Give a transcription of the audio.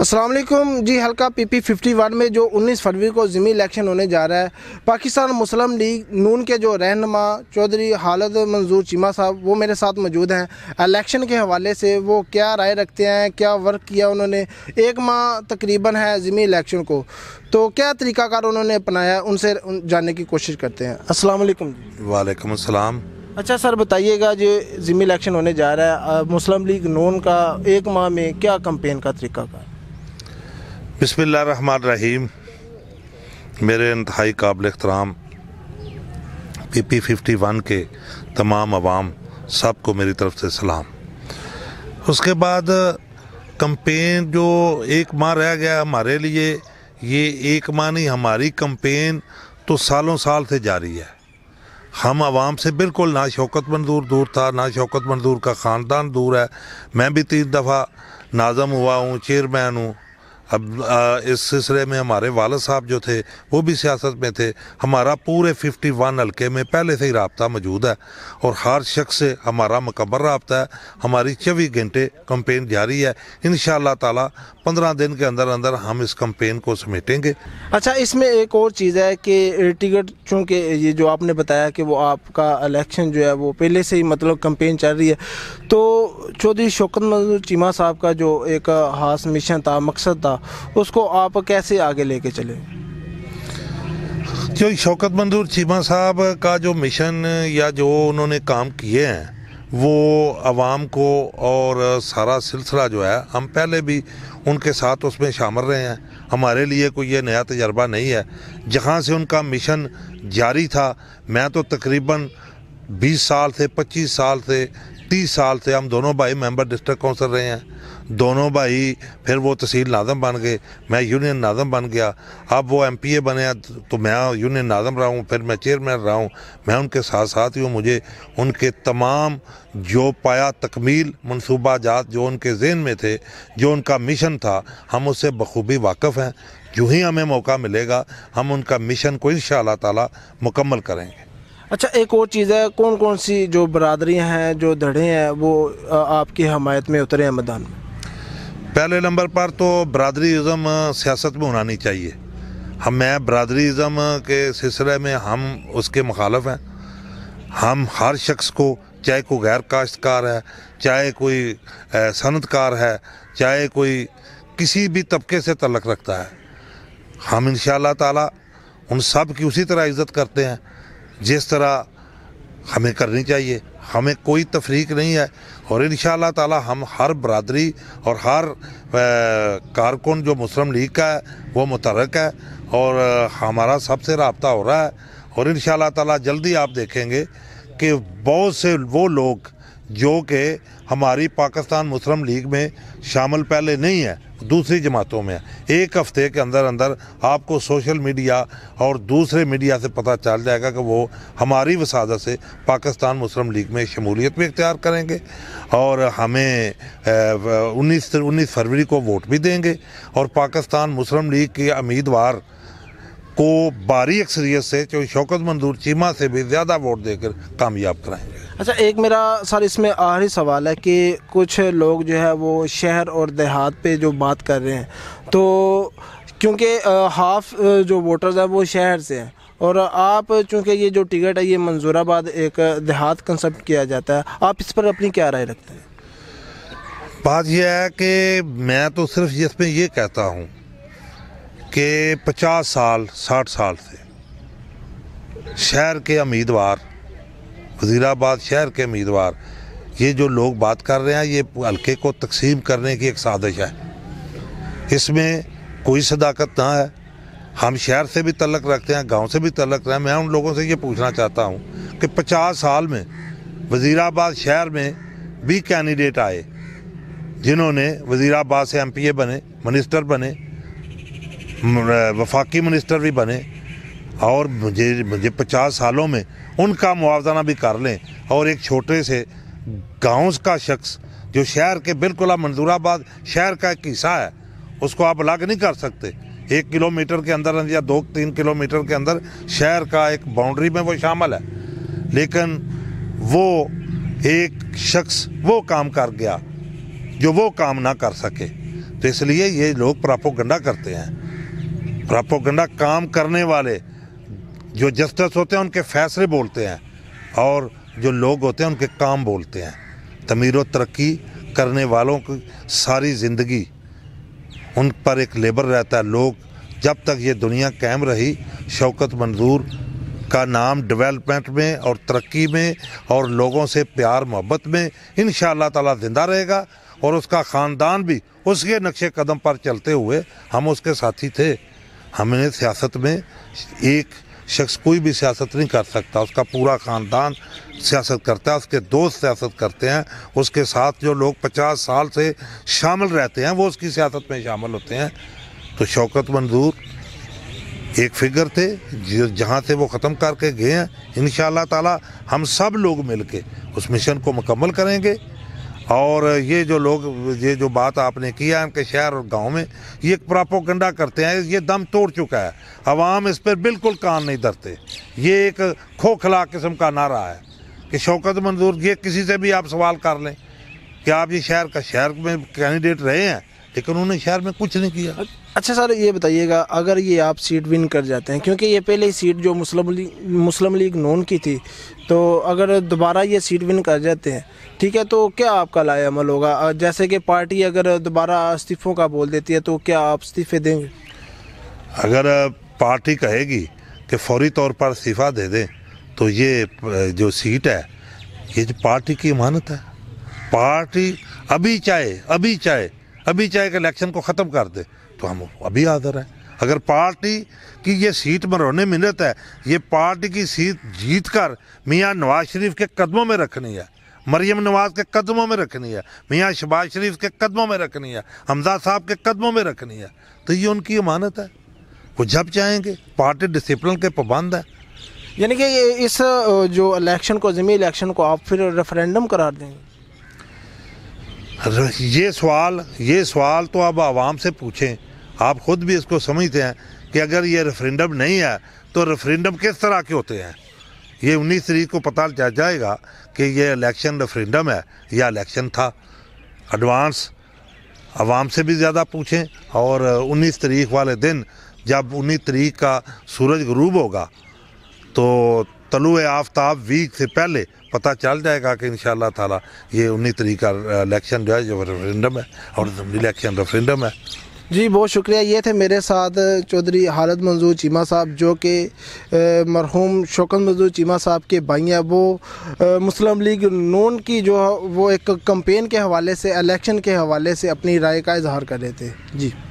असलम जी हल्का P P fifty one में जो उन्नीस फरवरी को ज़मीन इलेक्शन होने जा रहा है पाकिस्तान मुस्लिम लीग नून के जो रहनमा चौधरी हालत मंजूर चीमा साहब वो मेरे साथ मौजूद हैं इलेक्शन के हवाले से वो क्या राय रखते हैं क्या वर्क किया उन्होंने एक माह तकरीबन है ज़मी इलेक्शन को तो क्या तरीक़ाकार उन्होंने अपनाया उनसे जानने की कोशिश करते हैं असलकम वालेकुम असलम अच्छा सर बताइएगा जो ज़िमी इलेक्शन होने जा रहा है मुस्लिम लीग नून का एक माह में क्या कम्पेन का तरीक़ाकार रहीम मेरे इंतहाई काबिल एहतराम पी पी फिफ्टी वन के तमाम आवाम सबको मेरी तरफ से सलाम उसके बाद कम्पेन जो एक माह रह गया हमारे लिए ये एक माह नहीं हमारी कम्पेन तो सालों साल से जारी है हम आवाम से बिल्कुल ना शौकत मंजूर दूर था ना शौकत मंजूर का ख़ानदान दूर है मैं भी तीन दफ़ा नाजम हुआ हूँ चेयरमैन हूँ अब इस सिलसिले में हमारे वाल साहब जो थे वो भी सियासत में थे हमारा पूरे 51 हल्के में पहले से ही रबता मौजूद है और हर शख्स से हमारा मकबर रबता है हमारी चौबीस घंटे कम्पेन जारी है इन ताला पंद्रह दिन के अंदर अंदर हम इस कम्पेन को समेटेंगे अच्छा इसमें एक और चीज़ है कि टिकट चूँकि ये जो आपने बताया कि वो आपका इलेक्शन जो है वो पहले से ही मतलब कम्पेन चल रही है तो चौधरी शौकत मंजूर चीमा साहब का जो एक हास मिशन था मकसद था उसको आप कैसे आगे लेके चले जो शौकत मंजूर चीमा साहब का जो मिशन या जो उन्होंने काम किए हैं वो आवाम को और सारा सिलसिला जो है हम पहले भी उनके साथ उसमें शामिल रहे हैं हमारे लिए कोई ये नया तजर्बा नहीं है जहाँ से उनका मिशन जारी था मैं तो तकरीबन 20 साल से 25 साल से 30 साल से हम दोनों भाई मेंबर डिस्ट्रिक्ट काउंसिल रहे हैं दोनों भाई फिर वो तहसील नादम बन गए मैं यूनियन नादम बन गया अब वो एम पी ए बने तो मैं यूनियन नादम रहा हूँ फिर मैं चेयरमैन रहा हूँ मैं उनके साथ साथ ही हूँ मुझे उनके तमाम जो पाया तकमील मनसूबा जात जो उनके जहन में थे जो उनका मिशन था हम उससे बखूबी वाकफ़ हैं जो ही हमें मौका मिलेगा हम उनका मिशन को इन ताला मुकम्मल करेंगे अच्छा एक और चीज़ है कौन कौन सी जो बरदरियाँ हैं जो धड़े हैं वो आपकी हमायत में उतरे हैं मैदान में पहले नंबर पर तो बरदरी इज़म सियासत में होना नहीं चाहिए हम मैं बरदरी इज़म के सिलसिले में हम उसके मुखालफ हैं हम हर शख्स को चाहे कोई गैर काश्तकार है चाहे कोई सनतकार है चाहे कोई किसी भी तबके से तलक रखता है हम इन ताला उन सब की उसी तरह इज़्ज़त करते हैं जिस तरह हमें करनी चाहिए हमें कोई तफरीक नहीं है और इन ताला हम हर बरदरी और हर कारकुन जो मुस्लिम लीग का है वो मुतरक है और हमारा सबसे रबता हो रहा है और इन ताला जल्दी आप देखेंगे कि बहुत से वो लोग जो कि हमारी पाकिस्तान मुस्लिम लीग में शामिल पहले नहीं है दूसरी जमातों में एक हफ्ते के अंदर अंदर आपको सोशल मीडिया और दूसरे मीडिया से पता चल जाएगा कि वो हमारी वसादत से पाकिस्तान मुस्लिम लीग में शमूलियत भी इख्तियार करेंगे और हमें उन्नीस उन्नीस फरवरी को वोट भी देंगे और पाकिस्तान मुस्लिम लीग के उम्मीदवार को बारी अक्सरियत से जो शौकत मंदूर चीमा से भी ज़्यादा वोट देकर कामयाब कराएंगे अच्छा एक मेरा सर इसमें आखिरी सवाल है कि कुछ लोग जो है वो शहर और देहात पे जो बात कर रहे हैं तो क्योंकि हाफ जो वोटर्स हैं वो शहर से हैं और आप चूँकि ये जो टिकट है ये मंजूराबाद एक देहात कंसेप्ट किया जाता है आप इस पर अपनी क्या राय रखते हैं बात यह है कि मैं तो सिर्फ इसमें ये कहता हूँ कि पचास साल साठ साल से शहर के उम्मीदवार वजीराबाद शहर के उम्मीदवार ये जो लोग बात कर रहे हैं ये हल्के को तकसीम करने की एक साजिश है इसमें कोई सदाकत ना है हम शहर से भी तलक रखते हैं गांव से भी तलक रहे हैं मैं उन लोगों से ये पूछना चाहता हूँ कि पचास साल में वज़ीराबाद शहर में भी कैंडिडेट आए जिन्होंने वज़ीराबाद से एम पी ए बने मिनिस्टर बने वफाकी मिनिस्टर भी बने और मुझे मुझे पचास सालों में उनका मुआवजाना भी कर लें और एक छोटे से गाँव का शख्स जो शहर के बिल्कुल आप मंजूराबाद शहर का एक हिस्सा है उसको आप अलग नहीं कर सकते एक किलोमीटर के अंदर या दो तीन किलोमीटर के अंदर शहर का एक बाउंड्री में वो शामिल है लेकिन वो एक शख्स वो काम कर गया जो वो काम ना कर सके तो इसलिए ये लोग प्रापोगंडा करते हैं प्रापोगंडा काम करने वाले जो जस्टिस होते हैं उनके फैसले बोलते हैं और जो लोग होते हैं उनके काम बोलते हैं तमीर व तरक्की करने वालों की सारी ज़िंदगी उन पर एक लेबर रहता है लोग जब तक ये दुनिया कैम रही शौकत मंजूर का नाम डेवलपमेंट में और तरक्की में और लोगों से प्यार मोहब्बत में इन ताला ज़िंदा रहेगा और उसका ख़ानदान भी उसके नक्शे कदम पर चलते हुए हम उसके साथी थे हमने सियासत में एक शख्स कोई भी सियासत नहीं कर सकता उसका पूरा ख़ानदान सियासत करता है उसके दोस्त सियासत करते हैं उसके साथ जो लोग पचास साल से शामिल रहते हैं वो उसकी सियासत में शामिल होते हैं तो शौकत मंजूर एक फिगर थे जहाँ से वो ख़त्म करके गए हैं इन ताला हम सब लोग मिल के उस मिशन को मुकम्मल करेंगे और ये जो लोग ये जो बात आपने किया इनके शहर और गांव में ये प्रापोगंडा करते हैं ये दम तोड़ चुका है आवाम इस पर बिल्कुल कान नहीं धरते ये एक खोखला किस्म का नारा है कि शौकत मंजूर ये किसी से भी आप सवाल कर लें कि आप ये शहर का शहर में कैंडिडेट रहे हैं लेकिन उन्होंने शहर में कुछ नहीं किया अच्छा सर ये बताइएगा अगर ये आप सीट विन कर जाते हैं क्योंकि ये पहले सीट जो मुस्लिम लीग मुस्लिम लीग नोन की थी तो अगर दोबारा ये सीट विन कर जाते हैं ठीक है तो क्या आपका लाएमल होगा जैसे कि पार्टी अगर दोबारा इस्तीफ़ों का बोल देती है तो क्या आप इस्तीफ़े देंगे अगर पार्टी कहेगी कि फौरी तौर पर इस्तीफ़ा दे दें तो ये जो सीट है ये जो पार्टी की इमानत है पार्टी अभी चाहे अभी चाहे अभी चाहे कि इलेक्शन को ख़त्म कर दे तो हम अभी आदर हैं अगर पार्टी की ये सीट मरोने मिनत है ये पार्टी की सीट जीत कर मियाँ नवाज शरीफ के कदमों में रखनी है मरियम नवाज के कदमों में रखनी है मियाँ शबाज शरीफ के कदमों में रखनी है हमजा साहब के कदमों में रखनी है तो ये उनकी अमानत है वो जब चाहेंगे पार्टी डिसिप्लिन के पाबंद है यानी कि ये इस जो इलेक्शन को जमी इलेक्शन को आप फिर रेफरेंडम करार देंगे ये सवाल ये सवाल तो आप आवाम से पूछें आप खुद भी इसको समझते हैं कि अगर ये रेफरेंडम नहीं है तो रेफरेंडम किस तरह के होते हैं ये उन्नीस तरीक को पता चल जाएगा कि ये इलेक्शन रेफरेंडम है या इलेक्शन था एडवांस आवाम से भी ज़्यादा पूछें और उन्नीस तरीक वाले दिन जब उन्नीस तरीक का सूरज गरूब होगा तो तलु आफ्ताब वीक से पहले पता चल जाएगा कि इन शाह ये उन्नीस तरीक का इलेक्शन जो है जो रेफरेंडम है और इलेक्शन रेफरेंडम है जी बहुत शुक्रिया ये थे मेरे साथ चौधरी हालत मंजूर चीमा साहब जो कि मरहूम शौकत मंजूर चीमा साहब के भाई हैं वो मुस्लिम लीग नून की जो वो एक कंपेन के हवाले से इलेक्शन के हवाले से अपनी राय का इजहार कर रहे थे जी